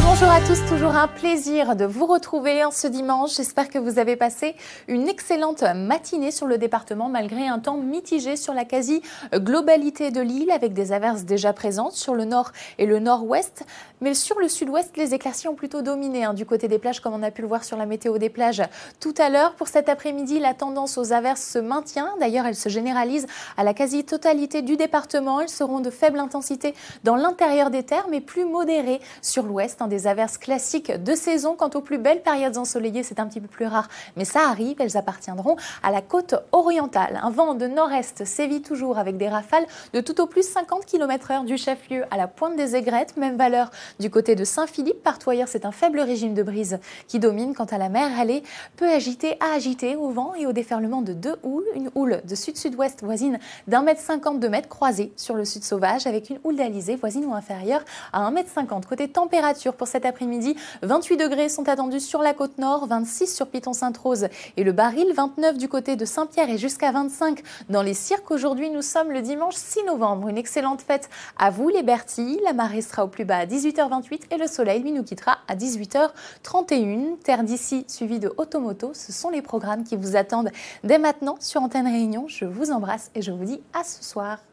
Bonjour à tous, toujours un plaisir de vous retrouver en ce dimanche. J'espère que vous avez passé une excellente matinée sur le département malgré un temps mitigé sur la quasi-globalité de l'île avec des averses déjà présentes sur le nord et le nord-ouest. Mais sur le sud-ouest, les éclaircies ont plutôt dominé hein, du côté des plages comme on a pu le voir sur la météo des plages tout à l'heure. Pour cet après-midi, la tendance aux averses se maintient. D'ailleurs, elles se généralisent à la quasi-totalité du département. Elles seront de faible intensité dans l'intérieur des terres mais plus modérées sur l'ouest des averses classiques de saison. Quant aux plus belles périodes ensoleillées, c'est un petit peu plus rare, mais ça arrive. Elles appartiendront à la côte orientale. Un vent de nord-est sévit toujours avec des rafales de tout au plus 50 km/h du chef-lieu à la pointe des aigrettes. Même valeur du côté de Saint-Philippe. Partout ailleurs, c'est un faible régime de brise qui domine. Quant à la mer, elle est peu agitée à agiter au vent et au déferlement de deux houles. Une houle de sud-sud-ouest voisine d'un mètre cinquante de mètres croisée sur le sud sauvage avec une houle d'alizé voisine ou inférieure à un mètre cinquante. Côté température, pour cet après-midi. 28 degrés sont attendus sur la côte nord, 26 sur Piton-Sainte-Rose et le Baril, 29 du côté de Saint-Pierre et jusqu'à 25 dans les cirques. Aujourd'hui, nous sommes le dimanche 6 novembre. Une excellente fête à vous les Bertilles. La marée sera au plus bas à 18h28 et le soleil, lui, nous quittera à 18h31. Terre d'ici, suivi de Automoto, ce sont les programmes qui vous attendent dès maintenant sur Antenne Réunion. Je vous embrasse et je vous dis à ce soir.